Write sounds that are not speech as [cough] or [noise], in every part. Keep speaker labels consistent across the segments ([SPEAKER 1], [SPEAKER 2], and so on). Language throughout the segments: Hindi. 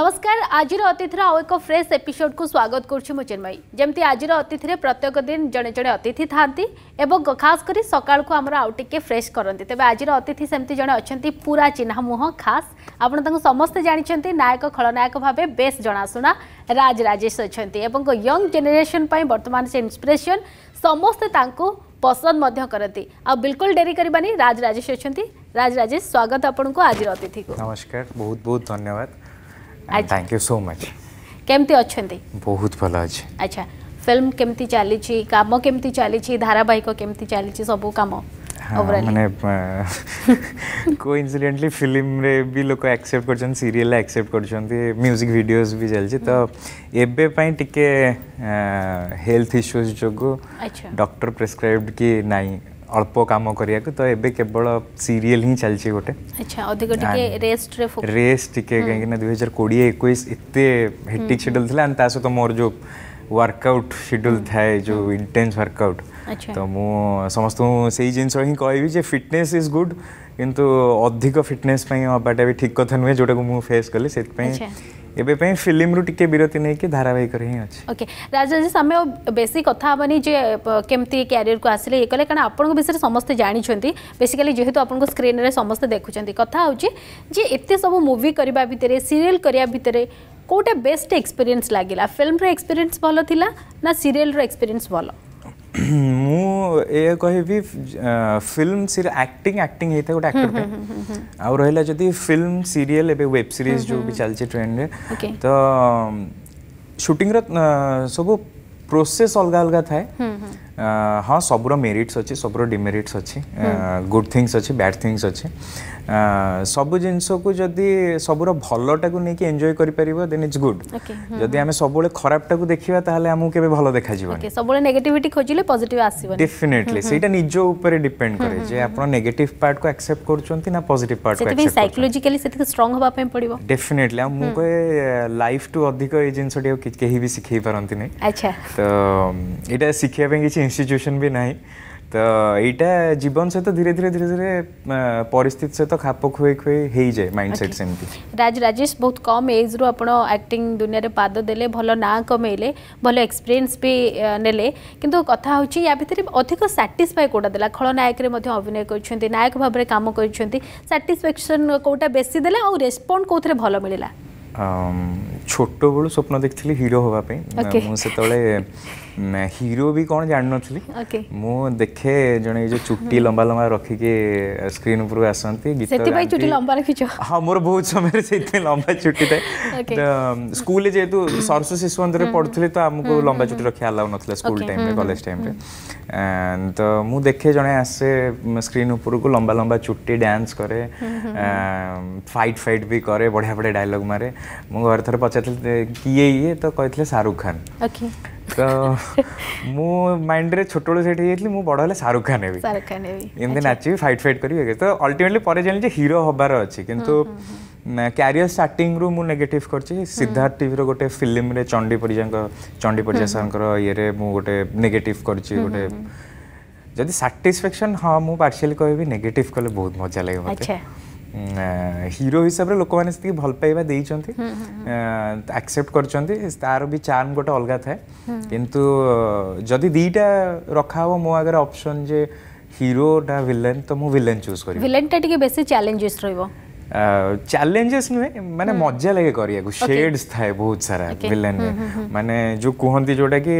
[SPEAKER 1] নমস্কার আজির অতিথির আউ এক ফ্রেশ এপিসোড কু স্বাগত করছি মু চিন্ময়ী যেমি আজির অতিথির প্রত্যেক দিন জনে জনে অতিথি থাকে এবং খাস করে সকাল আমার আউ টিকি ফ্রেশ করতে তবে আজির অতিথি সেমতি জনে অনেক পুরা চিহ্না মুহ খাস আপনার তাঁর সমস্তে জাঁচান নায়ক খলনায়ক ভাবে বেশ জনাশুনা রাজ রাজেশ অনেক এবং ইয়ং জেনেসন বর্তমান সে ইন্সপিরেসন সমস্তে তাঁকু পসন্দ মধ্য করতে আলকুল ডেরি করবানি রাজ রাজেশ অনেক রাজ রাজেশ স্বাগত আপনার আজির অতিথি
[SPEAKER 2] নমস্কার বহুত বহুত ধন্যবাদ थैंक यू सो मच केमती अच्छे बहुत भल अच्छे
[SPEAKER 1] अच्छा फिल्म केमती चली कम केमती चली धारावाहिक केमती चली सब कम
[SPEAKER 2] মানে কোইনসিডেন্টলি ফিল্মরে বি লোক আক্সেপ্ট করছেন সিরিয়াল আক্সেপ্ট করছেন মিউজিক ভিডিওস বি চলছে তো এবে পাই টিকে হেলথ ইস্যুস যোগ ডক্টর প্রেসক্রাইবড কি নাই अल्प कम करने को तो एबे केवल सीरीयल ही चलती गोटे
[SPEAKER 1] रेस्ट टे कहीं
[SPEAKER 2] दुईार कोड़े एक सहित सेड्यूल मोर जो वर्कआउट शेड्यूल था जो इंटेन्स वर्कआउट तो मुझे जिन कह फिटनेस इज गुड कितु अधिक फिटनेस हाँ भी ठीक कथ नुहे जो फेस कली ଏବେ ପାଇଁ ଫିଲ୍ମରୁ ଟିକେ ବିରତି ନେଇକି ଧାରାବାହିକରେ ହିଁ ଅଛି
[SPEAKER 1] ଓକେ ରାଜାଜୀ ଆମେ ବେଶୀ କଥା ହେବାନି ଯେ କେମିତି କ୍ୟାରିୟରକୁ ଆସିଲେ ଇଏ କଲେ କାରଣ ଆପଣଙ୍କ ବିଷୟରେ ସମସ୍ତେ ଜାଣିଛନ୍ତି ବେସିକାଲି ଯେହେତୁ ଆପଣଙ୍କ ସ୍କ୍ରିନ୍ରେ ସମସ୍ତେ ଦେଖୁଛନ୍ତି କଥା ହେଉଛି ଯେ ଏତେ ସବୁ ମୁଭି କରିବା ଭିତରେ ସିରିଏଲ୍ କରିବା ଭିତରେ କେଉଁଟା ବେଷ୍ଟ ଏକ୍ସପିରିଏନ୍ସ ଲାଗିଲା ଫିଲ୍ମର ଏକ୍ସପିରିଏନ୍ସ ଭଲ ଥିଲା ନା ସିରିଏଲ୍ର ଏକ୍ସପିରିଏନ୍ସ ଭଲ
[SPEAKER 2] ମୁଁ ଏଇଆ କହିବି ଫିଲ୍ମ ଆକ୍ଟିଂ ଆକ୍ଟିଂ ହେଇଥାଏ ଗୋଟେ ଆକ୍ଟର ପାଇଁ ଆଉ ରହିଲା ଯଦି ଫିଲ୍ମ ସିରିଏଲ୍ ଏବେ ୱେବ୍ ସିରିଜ୍ ଯେଉଁ ବି ଚାଲିଛି ଟ୍ରେଣ୍ଡରେ ତ ସୁଟିଂର ସବୁ ପ୍ରୋସେସ୍ ଅଲଗା ଅଲଗା ଥାଏ ହଁ ସବୁର ମେରିଟ୍ସ ଅଛି ସବୁର ଡିମେରିଟ୍ସ ଅଛି ଗୁଡ୍ ଥିଙ୍ଗସ୍ ଅଛି ବ୍ୟାଡ୍ ଥିଙ୍ଗସ୍ ଅଛି ସବୁ ଜିନିଷକୁ ଯଦି ସବୁର ଭଲଟାକୁ ନେଇକି ଏନ୍ଜୟ କରିପାରିବ ଦେନ୍ ଇଜ୍ ଗୁଡ୍ ଯଦି ଆମେ ସବୁବେଳେ ଖରାପଟାକୁ ଦେଖିବା ତାହେଲେ ଆମକୁ କେବେ ଭଲ ଦେଖାଯିବନି
[SPEAKER 1] ସବୁବେଳେ ନେଗେଟିଭିଟି ଖୋଜିଲେ ପଜିଟିଭ୍ ଆସିବ ଡେଫିନେଟଲି ସେଇଟା
[SPEAKER 2] ନିଜ ଉପରେ ଡିପେଣ୍ଡ କରେ ଯେ ଆପଣ ନେଗେଟିଭ୍ ପାର୍ଟକୁ ଆକ୍ସେପ୍ଟ କରୁଛନ୍ତି ନା ପଜିଟିଭ୍ ପାର୍ଟକୁ ସେଥିପାଇଁ
[SPEAKER 1] ସାଇକୋଲୋଜିକାଲି ସେତିକି ଷ୍ଟ୍ରଙ୍ଗ ହେବା ପାଇଁ ପଡ଼ିବ
[SPEAKER 2] ଡେଫିନେଟଲି ଆଉ ମୁଁ କହେ ଲାଇଫଠୁ ଅଧିକ ଏଇ ଜିନିଷଟି ଆଉ କେହି ବି ଶିଖେଇ ପାରନ୍ତିନି ଆଚ୍ଛା ତ ଏଇଟା ଶିଖିବା ପାଇଁ କିଛି ଇନଷ୍ଟିଚ୍ୟୁସନ୍ ବି ନାହିଁ ତ ଏଇଟା ଜୀବନ ସହିତ ଧୀରେ ଧୀରେ ଧୀରେ ଧୀରେ ପରିସ୍ଥିତି ସହିତ ଖାପ ଖୁଆଇ ଖୁଆଇ ହେଇଯାଏ ମାଇଣ୍ଡ ସେଟ୍ ସେମିତି
[SPEAKER 1] ରାଜ ରାଜେଶ ବହୁତ କମ୍ ଏଜ୍ରୁ ଆପଣ ଆକ୍ଟିଂ ଦୁନିଆରେ ପାଦ ଦେଲେ ଭଲ ନାଁ କମେଇଲେ ଭଲ ଏକ୍ସପିରିଏନ୍ସ ବି ନେଲେ କିନ୍ତୁ କଥା ହେଉଛି ୟା ଭିତରେ ଅଧିକ ସାଟିସ୍ଫାଏ କେଉଁଟା ଦେଲା ଖଳନାୟକରେ ମଧ୍ୟ ଅଭିନୟ କରିଛନ୍ତି ନାୟକ ଭାବରେ କାମ କରିଛନ୍ତି ସାଟିସ୍ଫ୍ୟାକ୍ସନ୍ କେଉଁଟା ବେଶୀ ଦେଲା ଆଉ ରେସ୍ପଣ୍ଡ କେଉଁଥିରେ ଭଲ ମିଳିଲା
[SPEAKER 2] ଛୋଟବେଳୁ ସ୍ୱପ୍ନ ଦେଖିଥିଲି ହିରୋ ହେବା ପାଇଁ ମୁଁ ସେତେବେଳେ हीरो भी कौन जान जाणी मु देखे जन जो चुट्टी लंबा लंबा रखिकी स्क्रीन उपर आसती गीत लंबा
[SPEAKER 1] रखी हाँ
[SPEAKER 2] मोर बहुत समय से लंबा चुट्टी था स्कूल जेहेतु सरसु शिशु मंदिर पढ़ुले तो आमको लंबा चुट्टी रखा अलाउ ना स्कूल टाइम कलेज टाइम तो मु देखे जड़े आसे स्क्रीन उपर को लंबा लंबा चुट्टी डांस करे फाइट फाइट भी करे बढ़िया बढ़िया डायलग मारे मु घर थर पचार किए ये तो कहते शाहरुख खान ତ ମୁଁ ମାଇଣ୍ଡରେ ଛୋଟବେଳୁ ସେଠି ହେଇଯାଇଥିଲି ମୁଁ ବଡ଼ ହେଲେ ଶାହରୁଖ ଖାନ ହେବି ଏମିତି ନାଚିବି ଫାଇଟ୍ ଫାଇଟ୍ କରିବି ତ ଅଲ୍ଟିମେଟଲି ପରେ ଜାଣିଲି ଯେ ହିରୋ ହବାର ଅଛି କିନ୍ତୁ କ୍ୟାରିୟର ଷ୍ଟାର୍ଟିଂରୁ ମୁଁ ନେଗେଟିଭ୍ କରିଛି ସିଦ୍ଧାର୍ଥ ଟିଭିର ଗୋଟେ ଫିଲ୍ମରେ ଚଣ୍ଡି ପରିଜାଙ୍କ ଚଣ୍ଡି ପରିଜା ସାର୍ଙ୍କର ଇଏରେ ମୁଁ ଗୋଟେ ନେଗେଟିଭ୍ କରିଛି ଗୋଟେ ଯଦି ସାଟିସ୍ଫେକ୍ସନ୍ ହଁ ମୁଁ ପାର୍ସିଆଲି କହିବି ନେଗେଟିଭ୍ କଲେ ବହୁତ ମଜା ଲାଗେ ମୋତେ হিরো হিসাবে লোক মানে সেটি ভাল পাইবা দিয়েছেন আকসেপ্ট করছেন তার বি চার্ম গোটে অলগা থাকে কিন্তু যদি দিটা রখা হব মো আগে অপশন যে হিরো না ভিলেন তো মু ভিলেন চুজ করি
[SPEAKER 1] ভিলেনটা টিকে বেশি চ্যালেঞ্জেস রইব
[SPEAKER 2] চ্যালেঞ্জেস নুহে মানে মজা লাগে କରିବାକୁ শেডস ଥାଏ ବହୁତ ସାରା ଭିଲେନରେ ମାନେ ଯୋଉ କୁହନ୍ତି ଯୋଉଟାକି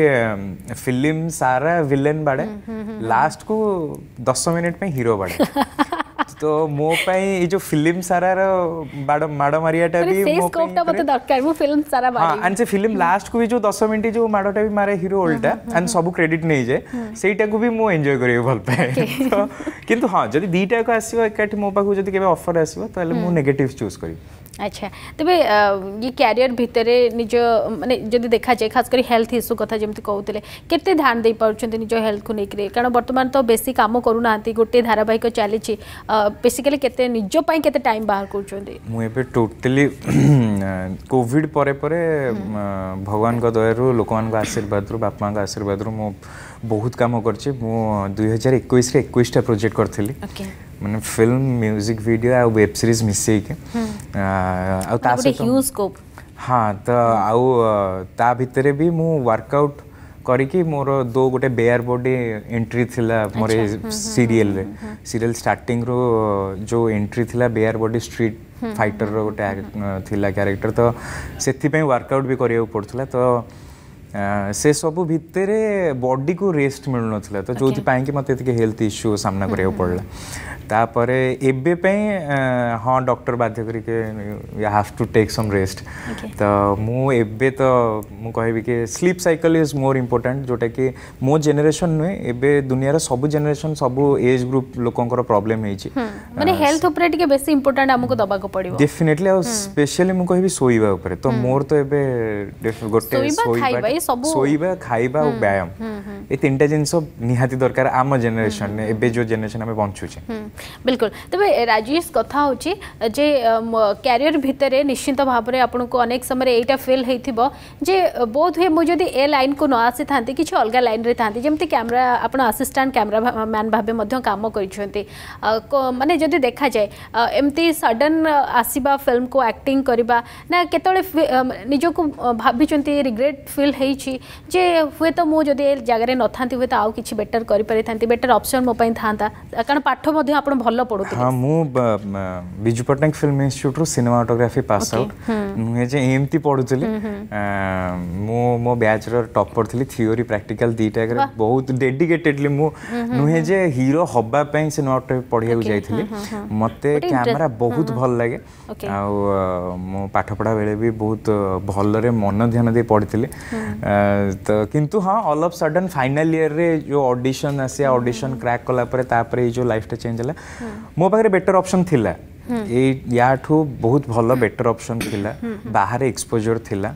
[SPEAKER 2] ଫିଲ୍ମ ସାରା ଭିଲେନ ବାଡ଼େ ଲାଷ୍ଟକୁ ଦଶ ମିନିଟ୍ ପାଇଁ ହିରୋ ବାଡ଼େ [laughs] तो मो पई ए जो फिल्म सारा रो बाड माडो मारियाटा भी मो स्कोप ता मते दरकार
[SPEAKER 1] मो फिल्म सारा
[SPEAKER 2] बाड हां एंड से फिल्म हम्म। लास्ट को भी जो 10 मिनट जो माडोटा भी मारे हीरो उल्टा एंड सब क्रेडिट नहीं जे हम्म। सेटा को भी मो एन्जॉय करियो भल पे किंतु हां जदी दीटा को आसीओ एकाठी मो पाखू जदी केबे ऑफर आसीओ तले मो नेगेटिव हम्म। चूज करियो
[SPEAKER 1] আচ্ছা তবে ই ক্যারিয়ার ভিতরে নিজ মানে যদি দেখা যায় খাস করে হেলথ ইস্যু কথা যেমন কৌলে কেতে ধ্যান দিয়ে পড়ছেন নিজ হেলথ নিয়ে কারণ বর্তমান তো বেশি কাম করু না গোটে ধারাবাহিক চালিছি বেসিকালি কেতে নিজ পাই কেতে টাইম বাহার করছেন
[SPEAKER 2] মু এবে টোটালি কোভিড পরে পরে ভগবানଙ୍କ ଦୟାରୁ ଲୋକମାନଙ୍କ ଆଶୀର୍ବାଦରୁ ବାପା ମାଆଙ୍କ ଆଶୀର୍ବାଦରୁ বহুত কাম করছি মু দুই হাজার ହଜାର ଏକୋଇଶରେ ଏକୋଇଶଟା ପ୍ରୋଜେକ୍ଟ କରିଥିଲି मैंने फिल्म म्यूजिक वीडियो आ वेब सीरीज मिस है के आ ता से ह्यूज स्कोप हां त आ ता भितरे भी मु वर्कआउट करी कि मोर दो गोटे बेयर बॉडी एंट्री थिला मोर सीरियल अच्छा। हम्म, हम्म, हम्म, रे सीरियल स्टार्टिंग रो जो एंट्री थिला बेयर बॉडी स्ट्रीट फाइटर रो गोटे थिला कैरेक्टर तो सेति पे वर्कआउट भी करियो पड़थला तो से सब भितर बॉडी को रेस्ट मिलन तो जो कि मत हेल्थ इश्यू सामना करा पड़ा ତାପରେ ଏବେ ପାଇଁ ହଁ ଡକ୍ଟର ବାଧ୍ୟ କରିକି have to take some rest ତ ମୁଁ ଏବେ ତ ମୁଁ କହିବି କି sleep cycle is more important ଯେଉଁଟାକି ମୋ ଜେନେରେସନ୍ ନୁହେଁ ଏବେ ଦୁନିଆର ସବୁ ଜେନେରେସନ୍ ସବୁ ଏଜ୍ ଗ୍ରୁପ୍ ଲୋକଙ୍କର ପ୍ରୋବ୍ଲେମ୍ ହେଇଛି ମାନେ ହେଲ୍ଥ
[SPEAKER 1] ଉପରେ ଟିକେ ବେଶୀ ଇମ୍ପୋର୍ଟାଣ୍ଟ ଆମକୁ ଦେବାକୁ ପଡ଼ିବ
[SPEAKER 2] ଡେଫିନେଟଲି ଆଉ ସ୍ପେଶିଆଲି ମୁଁ କହିବି ଶୋଇବା ଉପରେ ତ ମୋର ତ ଏବେ ଗୋଟେ ଶୋଇବା ଶୋଇବା ଖାଇବା ଆଉ ବ୍ୟାୟାମ ଏ ତିନିଟା ଜିନିଷ ନିହାତି ଦରକାର ଆମ ଜେନେରେସନ୍ରେ ଏବେ ଯେଉଁ ଜେନେରେସନ୍ ଆମେ ବଞ୍ଚୁଛେ
[SPEAKER 1] बिल्कुल तेज राजेश कथा हूँ जे क्यारियर भितर निश्चित भाव में आपन को अनेक समय यहीटा फिल हो बोध हुए मुझे ए लाइन को न आसी था कि अलग लाइन में था जमी क्यमेरा आप आसीस्टाट क्यमेरा मैन भाव कम कर मानने जदि देखा जाए एमती सडन आसवा फिल्म को एक्टिंग करवा ना केतले निजक भाई रिग्रेट फिल जे हुए तो मुझे जगार न था हुए तो आउ कि बेटर कर बेटर अप्सन मोपाई था कारण पाठ પણ ભલ્લો પડતો
[SPEAKER 2] હું બીજપટણ ફિલ્મ ઇન્સ્ટિટ્યુટ રો સિનેમાટોગ્રાફી પાસ આઉટ હું હે જે એમટી પડતલી હું મો મો બેચ ર ટોપર થલી થિયરી પ્રેક્ટિકલ દીટે બહુત ડેડિકેટેડલી હું નુહે જે હીરો હબવા પે સે નોટ પડયા ગઈ થલી મતે કેમેરા બહુત ભલ લાગે ઓ મો પાઠપડા વેલે ભી બહુત ભલ્લરે મન ધ્યાન દે પડતલી તો કીંતુ હા all of sudden final year રે જો ઓડિશન આસે ઓડિશન ક્રેક કલા પરે તા પર એ જો લાઈફ ટ ચેન્જ ଥିଲା ମୋ ପାଖରେ ବେଟର୍ ଅପସନ୍ ଥିଲା ଏଇ ୟାଠୁ ବହୁତ ଭଲ ବେଟର୍ ଅପସନ୍ ଥିଲା ବାହାରେ ଏକ୍ସପୋଜର୍ ଥିଲା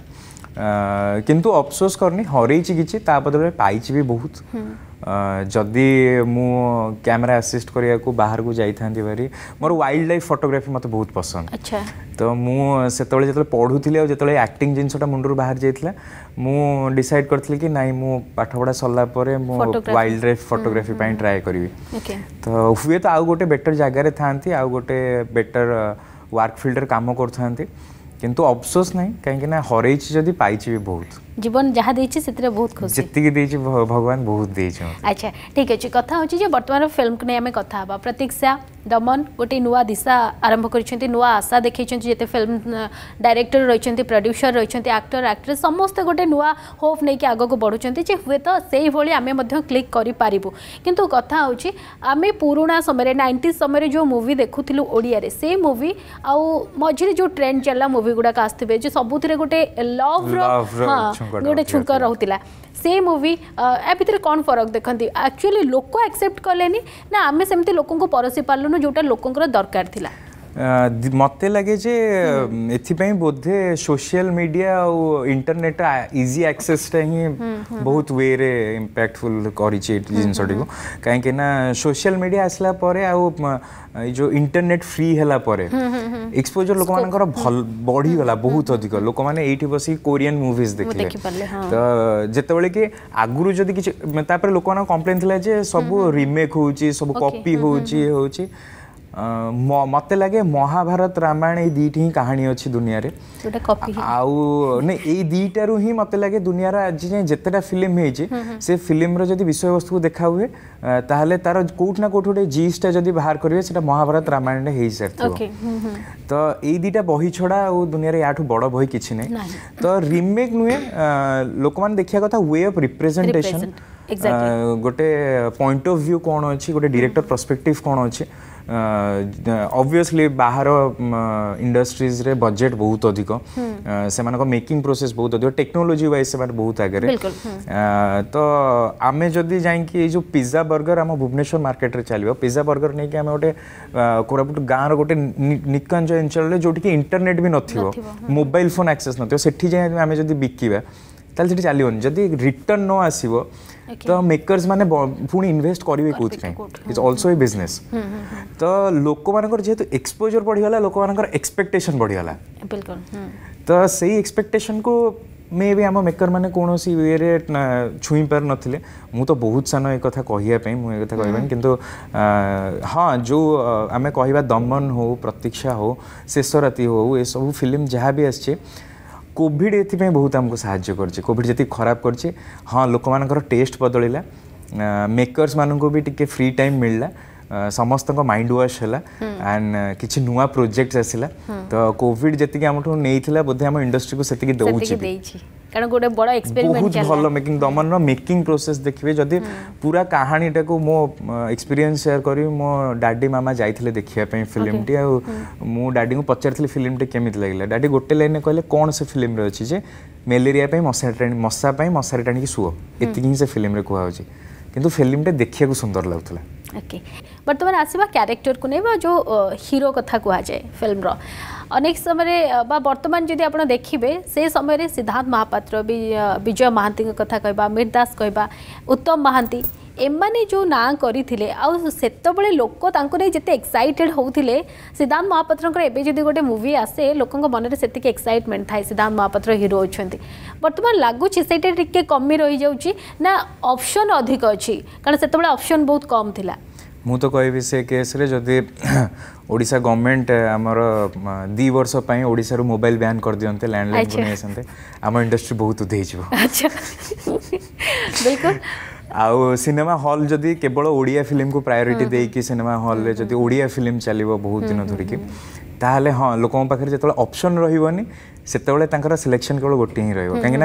[SPEAKER 2] କିନ୍ତୁ ଅଫସୋସ୍ କରିନି ହରେଇଛି କିଛି ତା ବଦଳରେ ପାଇଛି ବି ବହୁତ ଯଦି ମୁଁ କ୍ୟାମେରା ଆସିଷ୍ଟ କରିବାକୁ ବାହାରକୁ ଯାଇଥାନ୍ତି ଭାରି ମୋର ୱାଇଲ୍ଡ ଲାଇଫ୍ ଫଟୋଗ୍ରାଫି ମୋତେ ବହୁତ ପସନ୍ଦ ତ ମୁଁ ସେତେବେଳେ ଯେତେବେଳେ ପଢ଼ୁଥିଲି ଆଉ ଯେତେବେଳେ ଆକ୍ଟିଂ ଜିନିଷଟା ମୁଣ୍ଡରୁ ବାହାରି ଯାଇଥିଲା ମୁଁ ଡିସାଇଡ଼ କରିଥିଲି କି ନାଇଁ ମୁଁ ପାଠପଢ଼ା ସରିଲା ପରେ ମୁଁ ୱାଇଲ୍ଡ ଲାଇଫ୍ ଫଟୋଗ୍ରାଫି ପାଇଁ ଟ୍ରାଏ କରିବି ତ ହୁଏତ ଆଉ ଗୋଟେ ବେଟର୍ ଜାଗାରେ ଥାନ୍ତି ଆଉ ଗୋଟେ ବେଟର୍ ୱାର୍କ ଫିଲ୍ଡରେ କାମ କରୁଥାନ୍ତି କିନ୍ତୁ ଅଫସୋସ ନାହିଁ କାହିଁକିନା ହରେଇଛି ଯଦି ପାଇଛି ବି ବହୁତ
[SPEAKER 1] জীবন যাহা দিয়েছি সেটা বহুত খুশি
[SPEAKER 2] যেতিকি দিয়েছি ভগবান বহুত দিয়েছি
[SPEAKER 1] আচ্ছা ঠিক আছে কথা হচ্ছে যে বর্তমান ফিল্ম কে আমি কথা হবা প্রতীক্ষা দমন গোটে নুয়া দিশা আরম্ভ করেছেন নুয়া আশা দেখাইছেন যেতে ফিল্ম ডাইরেক্টর রয়েছেন প্রডিউসর রয়েছেন আক্টর আক্ট্রেস সমস্ত গোটে নুয়া হোপ নেই আগুক বড়ুচ্ছেন যে হুয়ে তো সেইভাবে আমি মধ্যে ক্লিক করে পারু কিন্তু কথা হচ্ছে আমি পুরোনা সময় নাইন্টিজ সময় যে মুভি দেখুলু ওড়িয়ার সেই মুভি আউ মঝিরে যে ট্রেন্ড চাল মুভি গুড়া আসবে যে সবুথে গোটে লভ হ্যাঁ ଗୋଟେ ଛୁଙ୍କ ରହୁଥିଲା ସେ ମୁଭି ୟା ଭିତରେ କ'ଣ ଫରକ ଦେଖନ୍ତି ଆକ୍ଚୁଆଲି ଲୋକ ଆକ୍ସେପ୍ଟ କଲେନି ନା ଆମେ ସେମିତି ଲୋକଙ୍କୁ ପରସି ପାରିଲୁନୁ ଯେଉଁଟା ଲୋକଙ୍କର ଦରକାର ଥିଲା
[SPEAKER 2] ମୋତେ ଲାଗେ ଯେ ଏଥିପାଇଁ ବୋଧେ ସୋସିଆଲ ମିଡ଼ିଆ ଆଉ ଇଣ୍ଟରନେଟ୍ ଇଜି ଆକ୍ସେସ୍ଟା ହିଁ ବହୁତ ୱେରେ ଇମ୍ପାକ୍ଟଫୁଲ୍ କରିଛି ଏ ଜିନିଷଟିକୁ କାହିଁକିନା ସୋସିଆଲ ମିଡ଼ିଆ ଆସିଲା ପରେ ଆଉ ଏଇ ଯେଉଁ ଇଣ୍ଟରନେଟ୍ ଫ୍ରି ହେଲା ପରେ ଏକ୍ସପୋଜର୍ ଲୋକମାନଙ୍କର ଭଲ ବଢ଼ିଗଲା ବହୁତ ଅଧିକ ଲୋକମାନେ ଏଇଠି ବସିକି କୋରିଆନ୍ ମୁଭିଜ୍ ଦେଖିଲେ ତ ଯେତେବେଳେ କି ଆଗରୁ ଯଦି କିଛି ତାପରେ ଲୋକମାନଙ୍କ କମ୍ପ୍ଲେନ୍ ଥିଲା ଯେ ସବୁ ରିମେକ୍ ହେଉଛି ସବୁ କପି ହେଉଛି ହେଉଛି ମତେ ଲାଗେ ମହାଭାରତ ରାମାୟଣ ଏଇ ଦୁଇଟି ହିଁ କାହାଣୀ ଅଛି ଦୁନିଆରେ ଆଉ ନାଇଁ ଏଇ ଦୁଇଟାରୁ ହିଁ ମତେ ଲାଗେ ଦୁନିଆର ଆଜି ଯାଏଁ ଯେତେଟା ଫିଲ୍ମ ହେଇଛି ସେ ଫିଲ୍ମର ଯଦି ବିଷୟବସ୍ତୁକୁ ଦେଖା ହୁଏ ତାହେଲେ ତାର କୋଉଠି ନା କୋଉଠି ଗୋଟେ ଜିସ୍ଟା ଯଦି ବାହାର କରିବେ ସେଟା ମହାଭାରତ ରାମାୟଣରେ ହେଇସାରିଥିବ ତ ଏଇ ଦୁଇଟା ବହି ଛଡ଼ା ଆଉ ଦୁନିଆରେ ୟାଠୁ ବଡ଼ ବହି କିଛି ନାହିଁ ତ ରିମେକ୍ ନୁହେଁ ଲୋକମାନେ ଦେଖିବା କଥା ୱେ ଅଫ୍ ରିପ୍ରେଜେଣ୍ଟେସନ୍ ଗୋଟେ ପଏଣ୍ଟ ଅଫ୍ ଭ୍ୟୁ କ'ଣ ଅଛି ଗୋଟେ ଡିରେକ୍ଟର ପର୍ସପେକ୍ଟିଭ୍ କ'ଣ ଅଛି ଅବଭିୟସଲି ବାହାର ଇଣ୍ଡଷ୍ଟ୍ରିଜ୍ରେ ବଜେଟ୍ ବହୁତ ଅଧିକ ସେମାନଙ୍କ ମେକିଂ ପ୍ରୋସେସ୍ ବହୁତ ଅଧିକ ଟେକ୍ନୋଲୋଜି ୱାଇଜ୍ ସେମାନେ ବହୁତ ଆଗରେ ତ ଆମେ ଯଦି ଯାଇକି ଏଇ ଯେଉଁ ପିଜା ବର୍ଗର ଆମ ଭୁବନେଶ୍ୱର ମାର୍କେଟରେ ଚାଲିବ ପିଜା ବର୍ଗର ନେଇକି ଆମେ ଗୋଟେ କୋରାପୁଟ ଗାଁର ଗୋଟେ ନିକାଞ୍ଚ ଅଞ୍ଚଳରେ ଯେଉଁଠିକି ଇଣ୍ଟରନେଟ୍ ବି ନଥିବ ମୋବାଇଲ୍ ଫୋନ୍ ଆକ୍ସେସ୍ ନଥିବ ସେଠି ଯାଇ ଆମେ ଯଦି ବିକିବା ତାହେଲେ ସେଠି ଚାଲିବନି ଯଦି ରିଟର୍ନ ନ ଆସିବ तो मेकर्स मैंने पुणी इनभेस्ट करेंगे कौन पे इज आल्सो ए बिजनेस तो लोक मानकर जेतु एक्सपोजर बढी वाला लोक मानकर एक्सपेक्टेशन बढी वाला बिल्कुल तो सही एक्सपेक्टेशन को मे बी आम मेकर मैंने कौन सी वे छुई पार ना मुझे तो बहुत सन एक कथा कहिया पई एक कथा हम्म। कहिबन किंतु हाँ, जो आम कह दमन हो प्रतीक्षा हो शेषराती हो सब फिल्म जहाँ भी आ কোভিড এপাই বহুত আমাকে সাহায্য করছে কোভিড যেত খারাপ করছে হ্যাঁ লোক টেস্ট বদলিলা মেকর্স মানুষ টিকি ফ্রি টাইম মিললা সমস্ত মাইন্ড ওয়াশ হলা আন্ড কিছু নূয়া প্রোজেক্টস আসিলা তো কোভিড যেত আমঠু নেই বোধে আমার ইন্ডস্ট্রি কু সেটি দৌছি
[SPEAKER 1] କାରଣ ଗୋଟେ ବଡ଼ ଏକ୍ସପେରିମେଣ୍ଟ ବହୁତ ଭଲ
[SPEAKER 2] ମେକିଂ ଦମନର ମେକିଂ ପ୍ରୋସେସ୍ ଦେଖିବେ ଯଦି ପୁରା କାହାଣୀଟାକୁ ମୋ ଏକ୍ସପିରିଏନ୍ସ ସେୟାର କରିବି ମୋ ଡାଡି ମାମା ଯାଇଥିଲେ ଦେଖିବା ପାଇଁ ଫିଲ୍ମଟି ଆଉ ମୁଁ ଡାଡିଙ୍କୁ ପଚାରିଥିଲି ଫିଲ୍ମଟି କେମିତି ଲାଗିଲା ଡାଡି ଗୋଟେ ଲାଇନ୍ରେ କହିଲେ କ'ଣ ସେ ଫିଲ୍ମରେ ଅଛି ଯେ ମ୍ୟାଲେରିଆ ପାଇଁ ମଶା ଟାଣି ମଶା ପାଇଁ ମଶାରୀ ଟାଣିକି ଶୁଅ ଏତିକି ହିଁ ସେ ଫିଲ୍ମରେ କୁହାହେଉଛି କିନ୍ତୁ ଫିଲ୍ମଟା ଦେଖିବାକୁ ସୁନ୍ଦର ଲାଗୁଥିଲା
[SPEAKER 1] ଓକେ ବର୍ତ୍ତମାନ ଆସିବା କ୍ୟାରେକ୍ଟରକୁ ନେଇ ବା ଯେଉଁ ହିରୋ କଥା କୁହାଯାଏ ଫିଲ୍ମର অনেক সময় বা বর্তমান যদি আপনার দেখবে সে সময় সিদ্ধান্ত মহাপাত্র বিজয় মহান্তি কথা কহবা মীর দাস কহবা উত্তম মহান্তি এমানে যে না করে আতবে লোক তাঁরে যেত এক্সাইটেড হোলে সিদ্ধান্ত মহাপাত্র এবে যদি গোটে মুভি আসে লোক মনে সেটি এক্সাইটমেন্ট থাকে সিদ্ধান্ত মহাপাত্র হিরো অনেক বর্তমান লাগুছি সেইটা টিকি কমি রয়ে যাচ্ছি না অপশন অধিক অনেক সেতবে অপশন বহু কম লা
[SPEAKER 2] ମୁଁ ତ କହିବି ସେ କେସ୍ରେ ଯଦି ଓଡ଼ିଶା ଗଭର୍ଣ୍ଣମେଣ୍ଟ ଆମର ଦୁଇ ବର୍ଷ ପାଇଁ ଓଡ଼ିଶାରୁ ମୋବାଇଲ ବ୍ୟାନ୍ କରିଦିଅନ୍ତେ ଲ୍ୟାଣ୍ଡଲାଇନ୍ ନେଇ ଆସନ୍ତେ ଆମ ଇଣ୍ଡଷ୍ଟ୍ରି ବହୁତ ଉଧେଇଯିବ ଆଉ ସିନେମା ହଲ୍ ଯଦି କେବଳ ଓଡ଼ିଆ ଫିଲ୍ମକୁ ପ୍ରାୟୋରିଟି ଦେଇକି ସିନେମା ହଲ୍ରେ ଯଦି ଓଡ଼ିଆ ଫିଲ୍ମ ଚାଲିବ ବହୁତ ଦିନ ଧରିକି ତାହେଲେ ହଁ ଲୋକଙ୍କ ପାଖରେ ଯେତେବେଳେ ଅପସନ୍ ରହିବନି से सिलेक्शन केवल गोटे ही रोक कहीं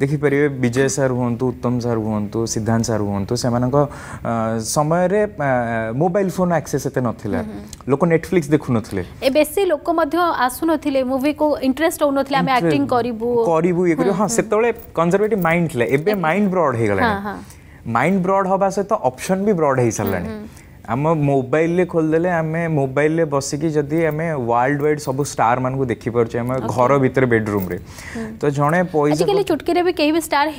[SPEAKER 2] देखिपर विजय सर हूँ उत्तम सर हूँ सिद्धांत सर हूँ से समय मोबाइल फोन आक्सेस ना लोक नेटफ्लिक्स देखुन
[SPEAKER 1] बेस लोक आसुन मुवी को इंटरेस्ट होनजरभेट
[SPEAKER 2] माइंड थी माइंड ब्रड हो माइंड ब्रड हवा सहित अपसन भी ब्रड हो सारा आम मोबाइल खोलदे आम मोबाइल बसिकी जदि आम वर्ल्ड वाइड सब स्टार मान को देखी पारे आम घर भितर बेडरूम रे तो जड़े पैसा
[SPEAKER 1] चुटकी भी स्टार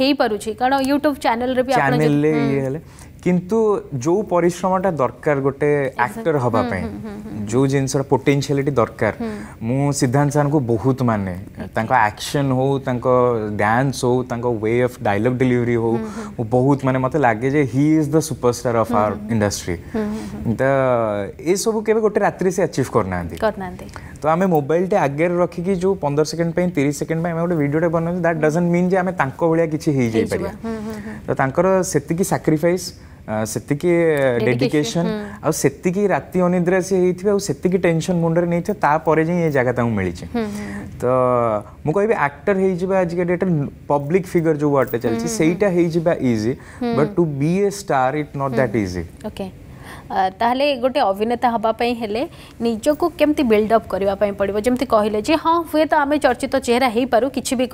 [SPEAKER 1] कारण यूट्यूब चैनल चैनल ये
[SPEAKER 2] किंतु जो परिश्रम दरकार गोटे आक्टर हाँप हम्म, हम्म, हम्म, जो जिन पोटेनसीआलीटी दरकार मुद्धांत सार को बहुत माने एक्शन हो डांस हो वे ऑफ डायलॉग डिलीवरी हो बहुत माने मतलब लगे ही is the superstar of our industry तो ये सब गोटे रात से अचीव करना तो आम मोबाइल टे आगे रखिकी जो पंद्रह सेकेंड तीस सेकेंड गोटे भिडे बनाऊ दैट डजेंट मीन आम भाया किसी तो सेक्रिफाइस ସେତିକି ଡେଡିକେସନ୍ ଆଉ ସେତିକି ରାତି ଅନିଦ୍ରା ସେ ହେଇଥିବେ ଆଉ ସେତିକି ଟେନସନ୍ ମୁଣ୍ଡରେ ନେଇଥିବେ ତାପରେ ଯାଇ ଏ ଜାଗା ତାଙ୍କୁ ମିଳିଛି ତ ମୁଁ କହିବି ଆକ୍ଟର ହେଇଯିବା ଆଜିକା ଡେଟ୍ରେ ପବ୍ଲିକ ଫିଗର ଯେଉଁ ୱାର୍ଡ଼ଟା ଚାଲିଛି ସେଇଟା ହେଇଯିବା easy but to be a star it not that easy
[SPEAKER 1] okay ताल गोटे अभिनेता हाँपाई हेले निजक केमती बिल्डअप करने पड़े जमी कहले हाँ हुए तो आम चर्चित चेहरा हो पार कि भी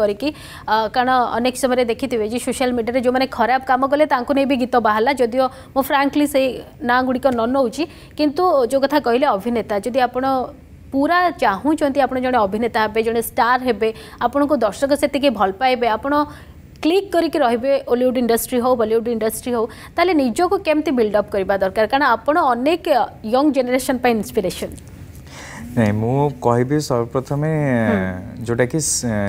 [SPEAKER 1] करण अनेक समय देखिथे जी सोशियाल मीडिया जो मैंने खराब कम कले भी गीत बाहर जदिव मुझ फ्रांकली से ना गुड़िक न नौ कि जो कथा कहले अभिनेता जी आप पूरा चाहूँ आप जो अभिनेता हे जो स्टार हे आपण को दर्शक से भल पाए आप क्लिक करके रे ओलीउड इंडस्ट्री हो बलीउड इंडस्ट्री हो ताले निजो को केमती बिल्डअप करवा दरकार कारण आपण अनेक यंग जेनेसन इन्स्पिरेसन
[SPEAKER 2] मुझे कह सर्वप्रथमें जोटा कि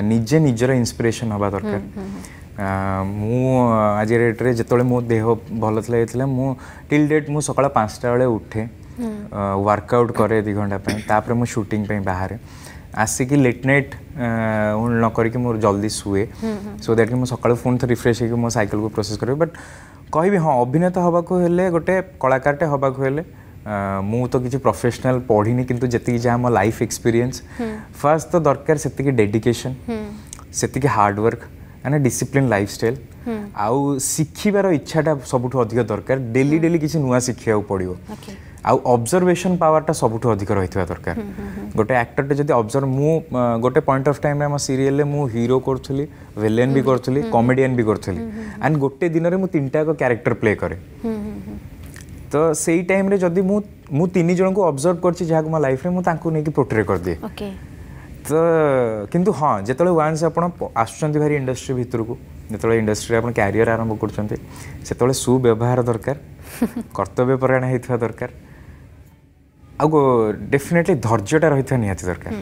[SPEAKER 2] निजे निजर इन्स्पिरेसन हाँ दरकार मुझे डेट्रे जो मो देह भल मु टिल डेट मुझ सका पांचटा बेले उठे वर्कआउट कै दुघापाई तापर मुझ सुटिंग बाहर ଆସିକି ଲେଟ୍ ନାଇଟ୍ ହୁଣ ନ କରିକି ମୋର ଜଲ୍ଦି ଶୁଏ ସୋ ଦ୍ୟାଟ୍ କି ମୁଁ ସକାଳୁ ପୁଣି ଥରେ ରିଫ୍ରେଶ୍ ହେଇକି ମୋ ସାଇକେଲକୁ ପ୍ରୋସେସ୍ କରିବି ବଟ୍ କହିବି ହଁ ଅଭିନେତା ହେବାକୁ ହେଲେ ଗୋଟେ କଳାକାରଟେ ହେବାକୁ ହେଲେ ମୁଁ ତ କିଛି ପ୍ରଫେସନାଲ୍ ପଢ଼ିନି କିନ୍ତୁ ଯେତିକି ଯାହା ମୋ ଲାଇଫ୍ ଏକ୍ସପିରିଏନ୍ସ ଫାର୍ଷ୍ଟ ତ ଦରକାର ସେତିକି ଡେଡିକେସନ୍ ସେତିକି hard work and discipline lifestyle ଆଉ ଶିଖିବାର ଇଚ୍ଛାଟା ସବୁଠୁ ଅଧିକ ଦରକାର ଡେଲି ଡେଲି କିଛି ନୂଆ ଶିଖିବାକୁ ପଡ଼ିବ ଆଉ ଅବଜର୍ଭେସନ୍ ପାୱାରଟା ସବୁଠୁ ଅଧିକ ରହିଥିବା ଦରକାର ଗୋଟେ ଆକ୍ଟରଟେ ଯଦି ଅବଜର୍ଭ ମୁଁ ଗୋଟେ ପଏଣ୍ଟ ଅଫ୍ ଟାଇମ୍ରେ ଆମ ସିରିଏଲ୍ରେ ମୁଁ ହିରୋ କରୁଥିଲି ଭିଲେନ୍ ବି କରୁଥିଲି କମେଡ଼ିଆନ୍ ବି କରୁଥିଲି ଆଣ୍ଡ ଗୋଟେ ଦିନରେ ମୁଁ ତିନିଟାକ କ୍ୟାରେକ୍ଟର ପ୍ଲେ କରେ ତ ସେଇ ଟାଇମ୍ରେ ଯଦି ମୁଁ ମୁଁ ତିନି ଜଣଙ୍କୁ ଅବଜର୍ଭ କରିଛି ଯାହାକୁ ମୋ ଲାଇଫ୍ରେ ମୁଁ ତାଙ୍କୁ ନେଇକି ପ୍ରୋଟ୍ରେ କରିଦିଏ ତ କିନ୍ତୁ ହଁ ଯେତେବେଳେ ୱାନ୍ସ ଆପଣ ଆସୁଛନ୍ତି ଭାରି ଇଣ୍ଡଷ୍ଟ୍ରି ଭିତରକୁ ଯେତେବେଳେ ଇଣ୍ଡଷ୍ଟ୍ରିରେ ଆପଣ କ୍ୟାରିୟର ଆରମ୍ଭ କରୁଛନ୍ତି ସେତେବେଳେ ସୁବ୍ୟବହାର ଦରକାର କର୍ତ୍ତବ୍ୟପରାୟଣ ହେଇଥିବା ଦରକାର ଆଉ ଡେଫିନେଟଲି ଧୈର୍ଯ୍ୟଟା ରହିଥିବା ନିହାତି ଦରକାର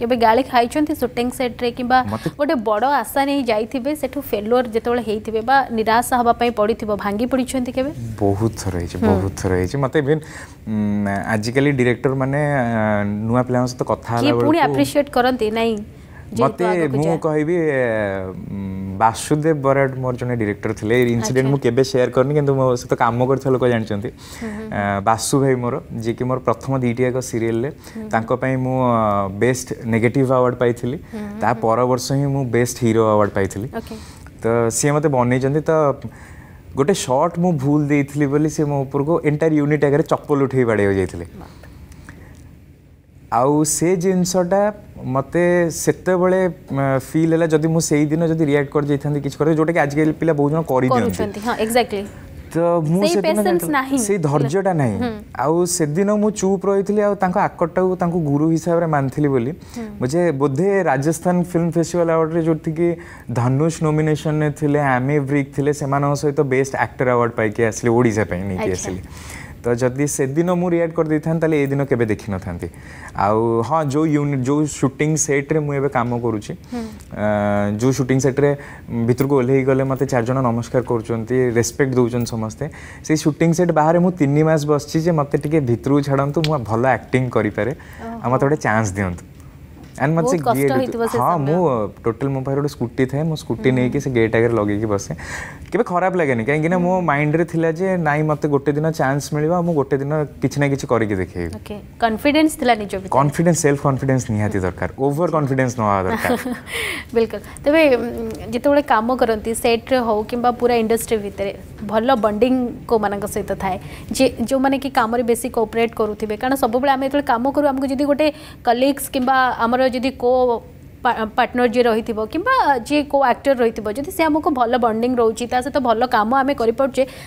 [SPEAKER 1] କେବେ ଗାଳି ଖାଇଛନ୍ତି ସୁଟିଂ ସେଟ୍ରେ କିମ୍ବା ଗୋଟେ ବଡ଼ ଆଶା ନେଇ ଯାଇଥିବେ ସେଠୁ ଫେଲୁଅର୍ ଯେତେବେଳେ ହେଇଥିବେ ବା ନିରାଶା ହେବା ପାଇଁ ପଡ଼ିଥିବ ଭାଙ୍ଗି ପଡ଼ିଛନ୍ତି କେବେ
[SPEAKER 2] ବହୁତ ଥର ହେଇଛି ବହୁତ ଥର ହେଇଛି ମୋତେ ଇଭେନ୍ ଆଜିକାଲି ଡିରେକ୍ଟର ମାନେ ନୂଆ ପିଲାଙ୍କ ସହିତ କଥା ପୁଣି ଆପ୍ରିସିଏଟ୍
[SPEAKER 1] କରନ୍ତି ନାଇଁ মতে মু
[SPEAKER 2] কইবি বাসুদেব বরাড মোর জনে ডিরেক্টর থিলে এই ইনসিডেন্ট মু কেবে শেয়ার করনি কিন্তু মো সহ কাম করুথা লোক জানিছন্তি বাসু ভাই মোর যে কি মোর প্রথম দুইটি এক সিরিয়াল লে তাঙ্ক পাই মু বেস্ট নেগেটিভ আওয়ার্ড পাইছিলি তা পর বর্ষ হি মু বেস্ট হিরো আওয়ার্ড পাইছিলি তো সিয়ে মতে বনেইছন্তি তো গোটে শর্ট মু ভুল দেইছিলি বলি সে মো উপরকু এন্টায়ার ইউনিট আগে চপ্পল উঠেই হই যাইছিলে ଆଉ ସେ ଜିନିଷଟା ମୋତେ ସେତେବେଳେ ଫିଲ୍ ହେଲା ଯଦି ମୁଁ ସେଇଦିନ ଯଦି ରିଆକ୍ଟ କରିଯାଇଥାନ୍ତି କିଛି କରେ ଯେଉଁଟାକି ଆଜିକାଲି ପିଲା ବହୁତ ଜଣ
[SPEAKER 1] କରିଦିଅନ୍ତି
[SPEAKER 2] ତ ମୁଁ ସେଦିନ ସେଇ ଧୈର୍ଯ୍ୟଟା ନାହିଁ ଆଉ ସେଦିନ ମୁଁ ଚୁପ୍ ରହିଥିଲି ଆଉ ତାଙ୍କ ଆକଟଟାକୁ ତାଙ୍କୁ ଗୁରୁ ହିସାବରେ ମାନିଥିଲି ବୋଲି ଯେ ବୋଧେ ରାଜସ୍ଥାନ ଫିଲ୍ମ ଫେଷ୍ଟିଭାଲ ଆୱାର୍ଡ଼ରେ ଯେଉଁଠିକି ଧନୁଷ ନୋମିନେସନରେ ଥିଲେ ଆମି ବ୍ରିକ୍ ଥିଲେ ସେମାନଙ୍କ ସହିତ ବେଷ୍ଟ ଆକ୍ଟର ଆୱାର୍ଡ଼ ପାଇକି ଆସିଲି ଓଡ଼ିଶା ପାଇଁ ନେଇକି ଆସିଲି ତ ଯଦି ସେଦିନ ମୁଁ ରିଆକ୍ଟ କରିଦେଇଥାନ୍ତି ତାହେଲେ ଏଇଦିନ କେବେ ଦେଖିନଥାନ୍ତି ଆଉ ହଁ ଯେଉଁ ୟୁନିଟ୍ ଯେଉଁ ସୁଟିଂ ସେଟ୍ରେ ମୁଁ ଏବେ କାମ କରୁଛି ଯେଉଁ ସୁଟିଂ ସେଟ୍ରେ ଭିତରକୁ ଓହ୍ଲେଇ ଗଲେ ମୋତେ ଚାରିଜଣ ନମସ୍କାର କରୁଛନ୍ତି ରେସପେକ୍ଟ ଦେଉଛନ୍ତି ସମସ୍ତେ ସେଇ ସୁଟିଂ ସେଟ୍ ବାହାରେ ମୁଁ ତିନି ମାସ ବସିଛି ଯେ ମୋତେ ଟିକେ ଭିତରକୁ ଛାଡ଼ନ୍ତୁ ମୁଁ ଭଲ ଆକ୍ଟିଂ କରିପାରେ ଆଉ ମୋତେ ଗୋଟେ ଚାନ୍ସ ଦିଅନ୍ତୁ ଆଣ୍ଡ ମୋତେ ସେ ଗେଟ୍ ହଁ ମୁଁ ଟୋଟାଲ୍ ମୋ ପାଖରେ ଗୋଟେ ସ୍କୁଟି ଥାଏ ମୁଁ ସ୍କୁଟି ନେଇକି ସେ ଗେଟ୍ ଆଗରେ ଲଗେଇକି ବସେ କେବେ ଖରାପ ଲାଗେନି କାହିଁକିନା ମୋ ମାଇଣ୍ଡରେ ଥିଲା ଯେ ନାଇଁ ମୋତେ ଗୋଟେ ଦିନ ଚାନ୍ସ ମିଳିବ ମୁଁ ଗୋଟେ ଦିନ କିଛି ନା କିଛି କରିକି ଦେଖେଇବି
[SPEAKER 1] କନଫିଡେନ୍ସ ଥିଲା ନିଜ
[SPEAKER 2] କନଫିଡେନ୍ସ ସେଲ୍ଫ କନଫିଡେନ୍ସ ନିହାତି ଦରକାର ଓଭର କନଫିଡେନ୍ସ ନ ହେବା ଦରକାର
[SPEAKER 1] ବିଲକୁଲ ତେବେ ଯେତେବେଳେ କାମ କରନ୍ତି ସେଟ୍ରେ ହଉ କିମ୍ବା ପୁରା ଇଣ୍ଡଷ୍ଟ୍ରି ଭିତରେ ଭଲ ବଣ୍ଡିଂ କେଉଁମାନଙ୍କ ସହିତ ଥାଏ ଯେ ଯେଉଁମାନେ କି କାମରେ ବେଶୀ କୋପରେଟ୍ କରୁଥିବେ କାରଣ ସବୁବେଳେ ଆମେ ଯେତେବେଳେ କାମ କରୁ ଆମକୁ ଯଦି ଗୋଟେ କଲିଗ୍ସ କିମ୍ବା ଆମର जी को पार्टनर जी रही थी किंवा को आक्टर रही थी जी सी आमको भल बंडिंग रोचे सहित भल कम आम करे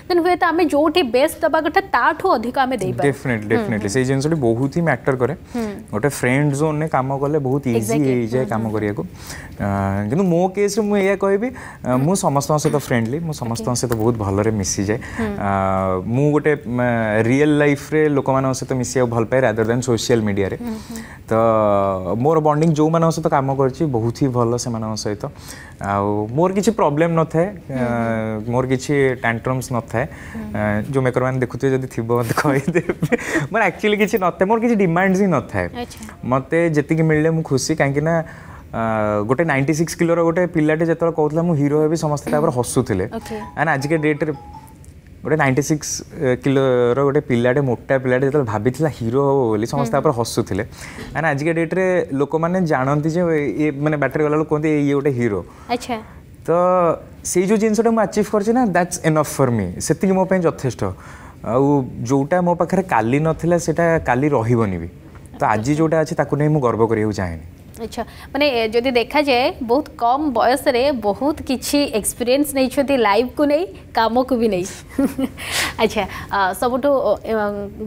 [SPEAKER 1] देन हूँ तो आम जो बेस्ट दबा कथा ताफिनेटली डेफिनेटली
[SPEAKER 2] से बहुत ही मैटर कैर गोटे फ्रेंड जोन में कम कले बहुत इजी जाए कम करने को मो केस मुझे कह समस्त सहित फ्रेंडली समस्त सहित बहुत भले मिसी जाए मुझे रियल लाइफ रे लोक मान सहित मिसाइक भल पाए रादर दैन सोशियाल मीडिया तो मोर बंडिंग जो मान सहित कम କରିଛି ବହୁତ ହି ଭଲ ସେମାନଙ୍କ ସହିତ ଆଉ ମୋର କିଛି ପ୍ରୋବ୍ଲେମ୍ ନଥାଏ ମୋର କିଛି ଟ୍ୟାଣ୍ଟ୍ରମ୍ସ ନଥାଏ ଯେଉଁ ମେକର୍ ମାନେ ଦେଖୁଥିବେ ଯଦି ଥିବ ମୋତେ କହିଦେବେ ମୋର ଆକ୍ଚୁଆଲି କିଛି ନଥାଏ ମୋର କିଛି ଡିମାଣ୍ଡ ହିଁ ନଥାଏ ମୋତେ ଯେତିକି ମିଳିଲେ ମୁଁ ଖୁସି କାହିଁକିନା ଗୋଟେ ନାଇଣ୍ଟି ସିକ୍ସ କିଲୋର ଗୋଟେ ପିଲାଟେ ଯେତେବେଳେ କହୁଥିଲା ମୁଁ ହିରୋ ହେବି ସମସ୍ତେ ତାପରେ ହସୁଥିଲେ ଆଣ୍ଡ ଆଜିକା ଡେଟ୍ରେ ଗୋଟେ ନାଇଣ୍ଟି ସିକ୍ସ କିଲୋର ଗୋଟେ ପିଲାଟେ ମୋଟା ପିଲାଟେ ଯେତେବେଳେ ଭାବିଥିଲା ହିରୋ ହବ ବୋଲି ସମସ୍ତେ ତାପରେ ହସୁଥିଲେ କାରଣ ଆଜିକା ଡେଟ୍ରେ ଲୋକମାନେ ଜାଣନ୍ତି ଯେ ଇଏ ମାନେ ବାଟରେ ଗଲା ବେଳକୁ କୁହନ୍ତି ଇଏ ଗୋଟେ ହିରୋ ଆଚ୍ଛା ତ ସେଇ ଯେଉଁ ଜିନିଷଟା ମୁଁ ଆଚିଭ୍ କରିଛି ନା ଦ୍ୟାଟ୍ସ ଏନଫ୍ ଫର୍ ମି ସେତିକି ମୋ ପାଇଁ ଯଥେଷ୍ଟ ଆଉ ଯେଉଁଟା ମୋ ପାଖରେ କାଲି ନଥିଲା ସେଇଟା କାଲି ରହିବନି ବି ତ ଆଜି ଯେଉଁଟା ଅଛି ତାକୁ ନେଇ ମୁଁ ଗର୍ବ କରିବାକୁ ଚାହେଁନି
[SPEAKER 1] আচ্ছা মানে যদি দেখা যায় বহুত কম বয়সরে বহুত কিছু এক্সপিরিয়েন্স নেইছেন লাইফ কু নেই কাম কু বি নেই আচ্ছা সবুঠু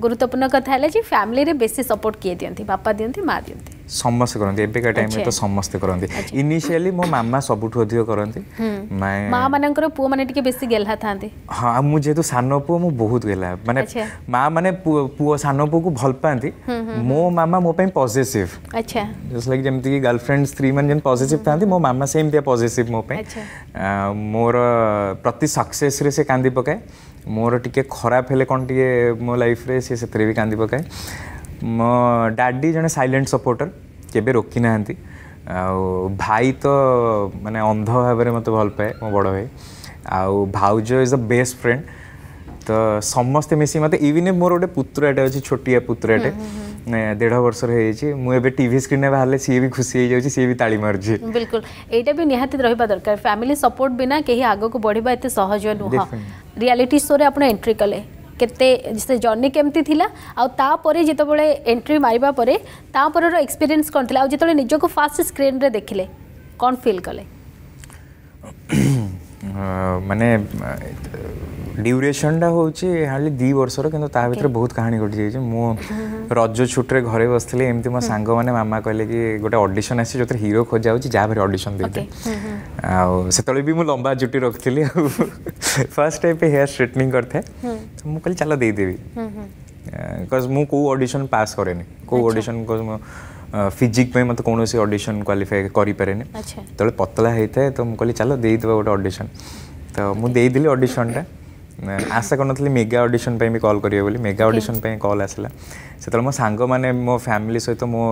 [SPEAKER 1] গুরুত্বপূর্ণ কথা হল যে ফ্যামিলি রে বেশি সাপোর্ট কিয়ে দিয়ন্তি বাপা দিয়ন্তি মা দিয়ন্তি
[SPEAKER 2] ସମସ୍ତେ କରନ୍ତି ଏବେକା ଟାଇମ୍ରେ ତ ସମସ୍ତେ କରନ୍ତି ଇନିସିଆଲି ମୋ ମାମା ସବୁଠୁ ଅଧିକ କରନ୍ତି ମା
[SPEAKER 1] ମାନଙ୍କର ପୁଅ ମାନେ ଟିକେ ବେଶୀ ଗେହ୍ଲା ଥାନ୍ତି
[SPEAKER 2] ହଁ ଆଉ ମୁଁ ଯେହେତୁ ସାନ ପୁଅ ମୁଁ ବହୁତ ଗେହ୍ଲା ମାନେ ମା ମାନେ ପୁଅ ସାନ ପୁଅକୁ ଭଲ ପାଆନ୍ତି ମୋ ମାମା ମୋ ପାଇଁ ପଜେସିଭ୍ ଲାଇକ୍ जमी गर्लफ्रेंड स्त्री मैंने जो पजिटिव था मो मामा से पजिट मोप मोर प्रति सक्सेस रे कांदी पकाए मोर टे खराब हेले कौन टे मो लाइफ रे से, से भी कांदी पकाए मो डाडी जन साइलेंट सपोर्टर के रोकी ना भाई तो मैंने अंध भाव में मतलब भल पाए मो बड़ भाई आउ भाउज इज अ बेस्ट फ्रेंड तो समस्ते मिसी मत इवन मोर गोटे पुत्र छोटिया पुत्र देढ़ वर्ष रही मुझे टी स्क्रीन बाहर सी भी खुशी हो जाए भी ताली मार
[SPEAKER 1] बिल्कुल यहाँ भी निहाती रहा दरकार फैमिली सपोर्ट बिना कहीं आगे को बढ़िया एत सहज नुह रियालीटी सो आप एंट्री कले के जर्नी केमती थी आपर जो एंट्री मार्वापर तापर एक्सपीरियंस कौन थी आते निजक फास्ट स्क्रीन रे देखिले कौन फिल कले
[SPEAKER 2] मैंने ड्यूरेसनटा हूँ हार्डली दी वर्ष रहा बहुत कहानी घटी जाइए ରଜ ଛୁଟିରେ ଘରେ ବସିଥିଲି ଏମିତି ମୋ ସାଙ୍ଗମାନେ ମାମା କହିଲେ କି ଗୋଟେ ଅଡ଼ିସନ୍ ଆସିଛି ଯେଉଁଥିରେ ହିରୋ ଖୋଜା ହେଉଛି ଯାହା ଅଡ଼ିସନ୍ ଦେଇଥିଲେ ଆଉ ସେତେବେଳେ ବି ମୁଁ ଲମ୍ବା ଚୁଟି ରଖିଥିଲି ଆଉ ଫାର୍ଷ୍ଟ ଟାଇମ୍ ହେୟାର ଷ୍ଟ୍ରେଟନିଂ କରିଥାଏ ମୁଁ କହିଲି ଚାଲ ଦେଇଦେବି ବିକଜ୍ ମୁଁ କେଉଁ ଅଡ଼ିସନ୍ ପାସ୍ କରେନି କେଉଁ ଅଡ଼ିସନ୍ ଫିଜିକ୍ ପାଇଁ ମୋତେ କୌଣସି ଅଡ଼ିସନ୍ କ୍ୱାଲିଫାଏ କରିପାରେନି ଯେତେବେଳେ ପତଳା ହେଇଥାଏ ତ ମୁଁ କହିଲି ଚାଲ ଦେଇଦେବା ଗୋଟେ ଅଡ଼ିସନ୍ ତ ମୁଁ ଦେଇଦେଲି ଅଡ଼ିସନ୍ଟା ଆଶା କରିନଥିଲି ମେଗା ଅଡ଼ିସନ୍ ପାଇଁ ବି କଲ୍ କରିବେ ବୋଲି ମେଗା ଅଡ଼ିସନ୍ ପାଇଁ କଲ୍ ଆସିଲା ସେତେବେଳେ ମୋ ସାଙ୍ଗମାନେ ମୋ ଫ୍ୟାମିଲି ସହିତ ମୋ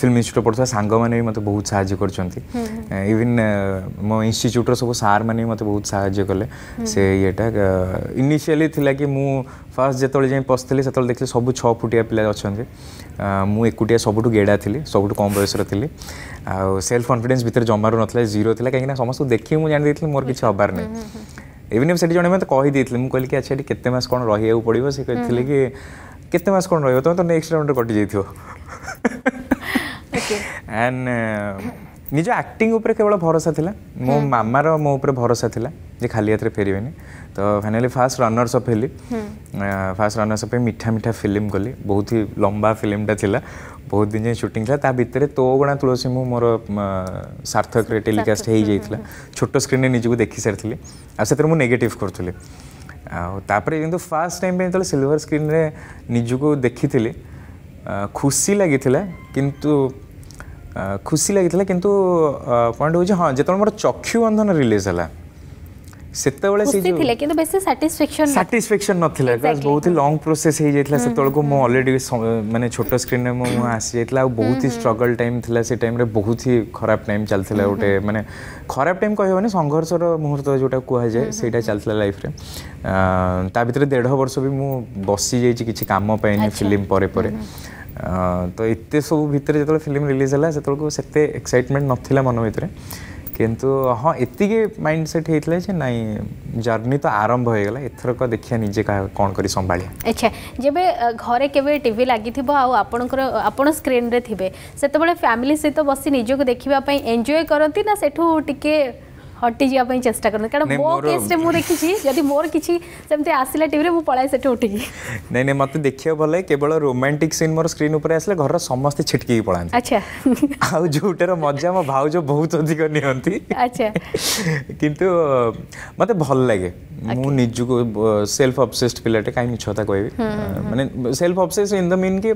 [SPEAKER 2] ଫିଲ୍ମ ଇନଷ୍ଟିଚ୍ୟୁଟ୍ ପଢ଼ୁଥିବା ସାଙ୍ଗମାନେ ବି ମୋତେ ବହୁତ ସାହାଯ୍ୟ କରିଛନ୍ତି ଇଭିନ୍ ମୋ ଇନଷ୍ଟିଚ୍ୟୁଟ୍ର ସବୁ ସାର୍ମାନେ ବି ମୋତେ ବହୁତ ସାହାଯ୍ୟ କଲେ ସେ ଇଏଟା ଇନିସିଆଲି ଥିଲା କି ମୁଁ ଫାର୍ଷ୍ଟ ଯେତେବେଳେ ଯାଇ ପଶିଥିଲି ସେତେବେଳେ ଦେଖିଲି ସବୁ ଛଅ ଫୁଟିଆ ପିଲା ଅଛନ୍ତି ମୁଁ ଏକୁଟିଆ ସବୁଠୁ ଗେଡ଼ା ଥିଲି ସବୁଠୁ କମ୍ ବୟସର ଥିଲି ଆଉ ସେଲ୍ଫ କନଫିଡେନ୍ସ ଭିତରେ ଜମାରୁ ନଥିଲା ଜିରୋ ଥିଲା କାହିଁକିନା ସମସ୍ତଙ୍କୁ ଦେଖିକି ମୁଁ ଜାଣିଦେଇଥିଲି ମୋର କିଛି ହେବାର ନାହିଁ ଇଭିନ୍ ଇଫ୍ ସେଠି ଜଣେ ମୋତେ କହିଦେଇଥିଲେ ମୁଁ କହିଲି କି ଆଚ୍ଛା ଏଠି କେତେ ମାସ କ'ଣ ରହିବାକୁ ପଡ଼ିବ ସେ କହିଥିଲେ କି କେତେ ମାସ କ'ଣ ରହିବ ତମେ ତ ନେକ୍ସଟ ରାଉଣ୍ଡରେ କଟିଯାଇଥିବ ଆଣ୍ଡ ନିଜ ଆକ୍ଟିଂ ଉପରେ କେବଳ ଭରସା ଥିଲା ମୋ ମାମାର ମୋ ଉପରେ ଭରସା ଥିଲା ଯେ ଖାଲି ହାତରେ ଫେରିବେନି ତ ଫାଇନାଲି ଫାଷ୍ଟ ରନର୍ସ ଅଫ୍ ହେଲି ଫାଷ୍ଟ ରନର୍ସ ଅଫ୍ ମିଠା ମିଠା ଫିଲ୍ମ କଲି ବହୁତ ହି ଲମ୍ବା ଫିଲ୍ମଟା ଥିଲା ବହୁତ ଦିନ ଯାଏଁ ସୁଟିଂ ଥିଲା ତା ଭିତରେ ତୋ ଗଣା ତୁଳସୀ ମୁଁ ମୋର ସାର୍ଥକରେ ଟେଲିକାଷ୍ଟ ହେଇଯାଇଥିଲା ଛୋଟ ସ୍କ୍ରିନ୍ରେ ନିଜକୁ ଦେଖିସାରିଥିଲି ଆଉ ସେଥିରେ ମୁଁ ନେଗେଟିଭ୍ କରୁଥିଲି ଆଉ ତାପରେ କିନ୍ତୁ ଫାର୍ଷ୍ଟ ଟାଇମ୍ ପାଇଁ ଯେତେବେଳେ ସିଲ୍ଭର ସ୍କ୍ରିନ୍ରେ ନିଜକୁ ଦେଖିଥିଲି ଖୁସି ଲାଗିଥିଲା କିନ୍ତୁ ଖୁସି ଲାଗିଥିଲା କିନ୍ତୁ ପଏଣ୍ଟ ହେଉଛି ହଁ ଯେତେବେଳେ ମୋର ଚକ୍ଷୁ ବନ୍ଧନ ରିଲିଜ୍ ହେଲା ସେତେବେଳେ ସେ ଥିଲେ
[SPEAKER 1] କିନ୍ତୁ ବେଶୀ ସାଟିସ୍ଫ୍ୟାକ୍ସନ
[SPEAKER 2] ସାଟିସ୍ଫ୍ୟାକ୍ସନ ନଥିଲା ବିକଜ ବହୁତ ଲଙ୍ଗ ପ୍ରୋସେସ ହେଇଯାଇଥିଲା ସେତେବେଳକୁ ମୁଁ ଅଲରେଡି ମାନେ ଛୋଟ ସ୍କ୍ରିନରେ ମୁଁ ଆସିଯାଇଥିଲା ଆଉ ବହୁତ ହି ଷ୍ଟ୍ରଗଲ ଟାଇମ୍ ଥିଲା ସେ ଟାଇମ୍ରେ ବହୁତ ହି ଖରାପ ଟାଇମ୍ ଚାଲିଥିଲା ଗୋଟେ ମାନେ ଖରାପ ଟାଇମ୍ କହିବନି ସଂଘର୍ଷର ମୁହୂର୍ତ୍ତ ଯେଉଁଟା କୁହାଯାଏ ସେଇଟା ଚାଲିଥିଲା ଲାଇଫ୍ରେ ତା ଭିତରେ ଦେଢ଼ ବର୍ଷ ବି ମୁଁ ବସିଯାଇଛି କିଛି କାମ ପାଇନି ଫିଲ୍ମ ପରେ ପରେ ତ ଏତେ ସବୁ ଭିତରେ ଯେତେବେଳେ ଫିଲ୍ମ ରିଲିଜ୍ ହେଲା ସେତେବେଳକୁ ସେତେ ଏକ୍ସାଇଟମେଣ୍ଟ ନଥିଲା ମନ ଭିତରେ କିନ୍ତୁ ହଁ ଏତିକି ମାଇଣ୍ଡ ସେଟ୍ ହେଇଥିଲା ଯେ ନାଇଁ ଜର୍ଣ୍ଣି ତ ଆରମ୍ଭ ହେଇଗଲା ଏଥରକ ଦେଖିବା ନିଜେ କ'ଣ କରି ସମ୍ଭାଳିବା
[SPEAKER 1] ଆଚ୍ଛା ଯେବେ ଘରେ କେବେ ଟିଭି ଲାଗିଥିବ ଆଉ ଆପଣଙ୍କର ଆପଣ ସ୍କ୍ରିନ୍ରେ ଥିବେ ସେତେବେଳେ ଫ୍ୟାମିଲି ସହିତ ବସି ନିଜକୁ ଦେଖିବା ପାଇଁ ଏନ୍ଜୟ କରନ୍ତି ନା ସେଠୁ ଟିକେ हटिजा चेष्टा कर कारण मो केस्रे मुझे जदि मोर किसी सेमती आसला टीवी में पलाए से उठिक
[SPEAKER 2] नहीं नहीं मत देखा भले केवल रोमांटिक सीन मोर स्क्रीन उपर आसले घर समस्त छिटकी पला अच्छा [laughs] आउ जोटार मजा मो भाज बहुत अधिक नि अच्छा [laughs] किंतु मत भल लगे मु निजुक सेल्फ अब्सेस्ड पिलाटे कहीं मिछता कहबी माने self obsessed in the mean कि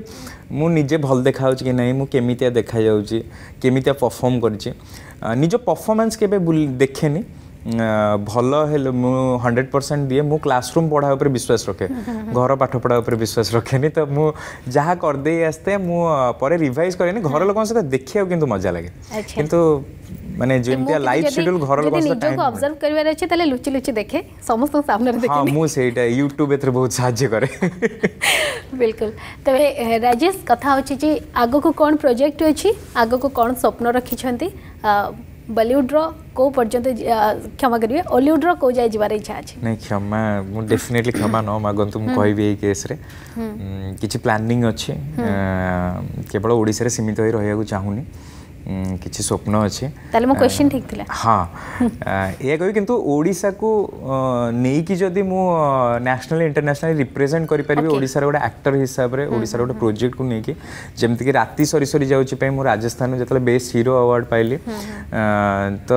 [SPEAKER 2] मु निजे भल देखा कि नहीं मु केमितिया देखा जाउची केमितिया परफॉर्म करची ନିଜ ପରଫର୍ମାନ୍ସ କେବେ ଦେଖେନି ଭଲ ହେଲେ ମୁଁ ହଣ୍ଡ୍ରେଡ଼ ପରସେଣ୍ଟ ଦିଏ ମୁଁ କ୍ଲାସରୁମ୍ ପଢ଼ା ଉପରେ ବିଶ୍ୱାସ ରଖେ ଘର ପାଠପଢ଼ା ଉପରେ ବିଶ୍ୱାସ ରଖେନି ତ ମୁଁ ଯାହା କରିଦେଇ ଆସିଥାଏ ମୁଁ ପରେ ରିଭାଇଜ୍ କରେନି ଘର ଲୋକଙ୍କ ସହିତ ଦେଖିବାକୁ କିନ୍ତୁ ମଜା ଲାଗେ କିନ୍ତୁ माने जेमतिया लाइफ शेड्यूल घरल बस टाइम जेने ऑब्जर्व
[SPEAKER 1] करबे रहछे तले लुची लुची देखे समस्त सामने देखे हां
[SPEAKER 2] मु सेटा YouTube एतर बहुत सहाय्य करे
[SPEAKER 1] बिल्कुल तबे राजेश कथा होछि जे आगो को कोन प्रोजेक्ट होछि आगो को कोन स्वप्न रखी छंती बॉलीवुड रो को पर्यंत क्षमा करिवे हॉलीवुड रो को जाय जिवार इच्छा छ
[SPEAKER 2] नै क्षमा मु डेफिनेटली क्षमा न मागंतु मु कहि बे केस रे किछि प्लानिंग अछि केवल ओडिसा रे सीमित होय रहय को चाहुनी କିଛି ସ୍ୱପ୍ନ ଅଛି ତାହେଲେ ମୋ କ୍ୱେଶ୍ଚନ୍ ଠିକ୍ ଥିଲା ହଁ ଏହା କହିବି କିନ୍ତୁ ଓଡ଼ିଶାକୁ ନେଇକି ଯଦି ମୁଁ ନ୍ୟାସନାଲ୍ ଇଣ୍ଟରନ୍ୟାସନାଲ୍ ରିପ୍ରେଜେଣ୍ଟ କରିପାରିବି ଓଡ଼ିଶାର ଗୋଟେ ଆକ୍ଟର ହିସାବରେ ଓଡ଼ିଶାର ଗୋଟେ ପ୍ରୋଜେକ୍ଟକୁ ନେଇକି ଯେମିତିକି ରାତି ସରି ସରି ଯାଉଛି ପାଇଁ ମୁଁ ରାଜସ୍ଥାନରୁ ଯେତେବେଳେ ବେଷ୍ଟ ହିରୋ ଆୱାର୍ଡ଼ ପାଇଲି ତ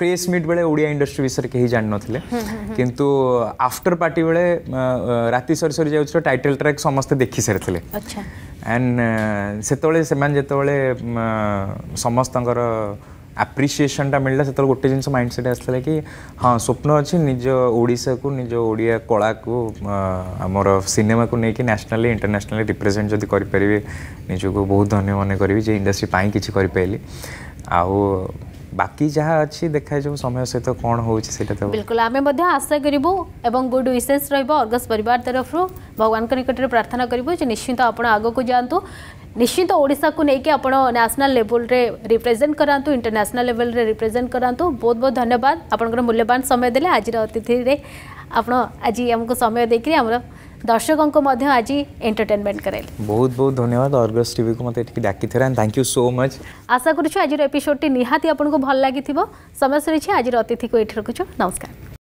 [SPEAKER 2] ପ୍ରେସ୍ ମିଟ୍ ବେଳେ ଓଡ଼ିଆ ଇଣ୍ଡଷ୍ଟ୍ରି ବିଷୟରେ କେହି ଜାଣିନଥିଲେ କିନ୍ତୁ ଆଫ୍ଟର ପାର୍ଟି ବେଳେ ରାତି ସରି ସରି ଯାଉଥିର ଟାଇଟେଲ୍ ଟ୍ରାକ୍ ସମସ୍ତେ ଦେଖି ସାରିଥିଲେ ଆଣ୍ଡ ସେତେବେଳେ ସେମାନେ ଯେତେବେଳେ ସମସ୍ତଙ୍କର ଆପ୍ରିସିଏସନ୍ଟା ମିଳିଲା ସେତେବେଳେ ଗୋଟେ ଜିନିଷ ମାଇଣ୍ଡ ସେଟ୍ ଆସିଥିଲା କି ହଁ ସ୍ୱପ୍ନ ଅଛି ନିଜ ଓଡ଼ିଶାକୁ ନିଜ ଓଡ଼ିଆ କଳାକୁ ଆମର ସିନେମାକୁ ନେଇକି ନ୍ୟାସନାଲି ଇଣ୍ଟରନ୍ୟାସନାଲି ରିପ୍ରେଜେଣ୍ଟ ଯଦି କରିପାରିବି ନିଜକୁ ବହୁତ ଧନ୍ୟ ମନେ କରିବି ଯେ ଇଣ୍ଡଷ୍ଟ୍ରି ପାଇଁ କିଛି କରିପାରିଲି ଆଉ বাকি যা আছে দেখা যাব সময় সহিত কোন হচ্ছে সেটা তো
[SPEAKER 1] বিলকুল আমি মধ্য আশা করিবু এবং গুড উইসেস রইব অর্গস পরিবার তরফরু ভগবানଙ୍କ নিকটରେ ପ୍ରାର୍ଥନା କରିବୁ ଯେ ନିଶ୍ଚିନ୍ତ ଆପଣ ଆଗକୁ ଯାଆନ୍ତୁ ନିଶ୍ଚିତ ଓଡ଼ିଶାକୁ ନେଇକି ଆପଣ ନ୍ୟାସନାଲ୍ ଲେଭେଲ୍ରେ ରିପ୍ରେଜେଣ୍ଟ କରାନ୍ତୁ ଇଣ୍ଟରନ୍ୟାସନାଲ୍ ଲେଭେଲ୍ରେ ରିପ୍ରେଜେଣ୍ଟ କରାନ୍ତୁ ବହୁତ ବହୁତ ଧନ୍ୟବାଦ ଆପଣଙ୍କର ମୂଲ୍ୟବାନ ସମୟ ଦେଲେ ଆଜିର ଅତିଥିରେ ଆପଣ ଆଜି ଆମକୁ ସମୟ ଦେଇକରି ଆମର दर्शकों मध्य आज एंटरटेनमेंट
[SPEAKER 2] करेले बहुत बहुत धन्यवाद अर्गस टीवी को मत डाकी थैंक यू सो मच
[SPEAKER 1] आशा करुछु आज एपिसोड टी निहाती आपको भल लगी समय सरी आज अतिथि को ये रखुଛୁ नमस्कार